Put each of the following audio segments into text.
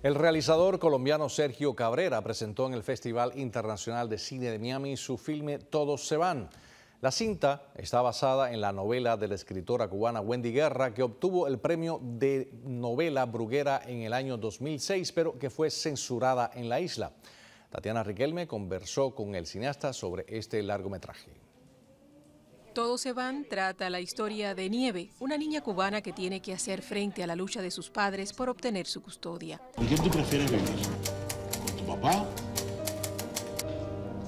El realizador colombiano Sergio Cabrera presentó en el Festival Internacional de Cine de Miami su filme Todos se van. La cinta está basada en la novela de la escritora cubana Wendy Guerra, que obtuvo el premio de novela bruguera en el año 2006, pero que fue censurada en la isla. Tatiana Riquelme conversó con el cineasta sobre este largometraje. Todos se van trata la historia de Nieve, una niña cubana que tiene que hacer frente a la lucha de sus padres por obtener su custodia. ¿Con quién tú prefieres vivir? ¿Con tu papá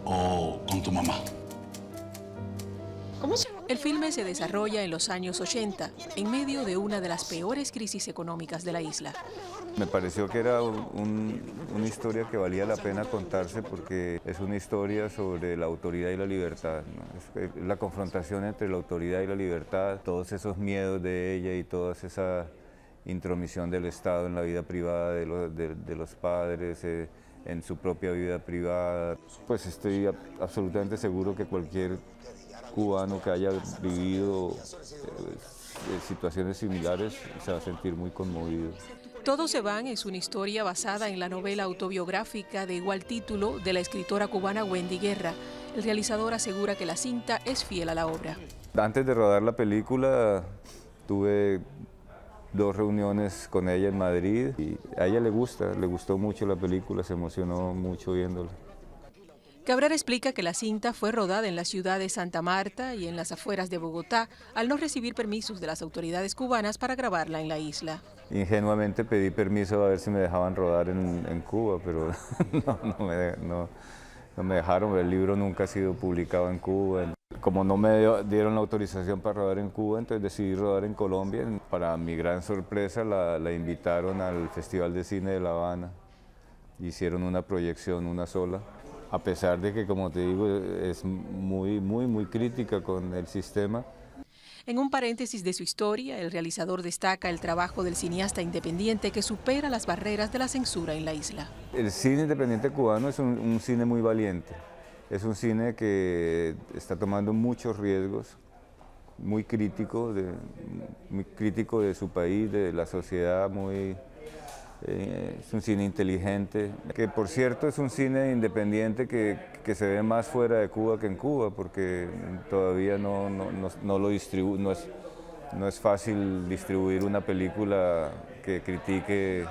o con tu mamá? ¿Cómo se llama? El filme se desarrolla en los años 80, en medio de una de las peores crisis económicas de la isla. Me pareció que era una historia que valía la pena contarse porque es una historia sobre la autoridad y la libertad. la confrontación entre la autoridad y la libertad, todos esos miedos de ella y toda esa intromisión del Estado en la vida privada de los, padres. Eh, en su propia vida privada, pues estoy absolutamente seguro que cualquier cubano que haya vivido eh, eh, situaciones similares se va a sentir muy conmovido. Todos se van es una historia basada en la novela autobiográfica de igual título de la escritora cubana Wendy Guerra. El realizador asegura que la cinta es fiel a la obra. Antes de rodar la película tuve dos reuniones con ella en Madrid y a ella le gusta, le gustó mucho la película, se emocionó mucho viéndola. Cabrera explica que la cinta fue rodada en la ciudad de Santa Marta y en las afueras de Bogotá, al no recibir permisos de las autoridades cubanas para grabarla en la isla. Ingenuamente pedí permiso a ver si me dejaban rodar en, Cuba, pero no, me, dejaron, el libro nunca ha sido publicado en Cuba. Como no me dieron la autorización para rodar en Cuba, entonces decidí rodar en Colombia. Para mi gran sorpresa la, la invitaron al Festival de Cine de La Habana. Hicieron una proyección, una sola a pesar de que, como te digo, es muy, muy, muy crítica con el sistema. En un paréntesis de su historia, el realizador destaca el trabajo del cineasta independiente que supera las barreras de la censura en la isla. El cine independiente cubano es un, cine muy valiente, es un cine que está tomando muchos riesgos, muy crítico de, muy crítico de su país, de la sociedad, muy eh, es un cine inteligente, que por cierto es un cine independiente que, se ve más fuera de Cuba que en Cuba, porque todavía no, lo no, es, no es fácil distribuir una película que critique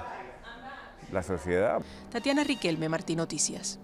la sociedad. Tatiana Riquelme, Martín Noticias.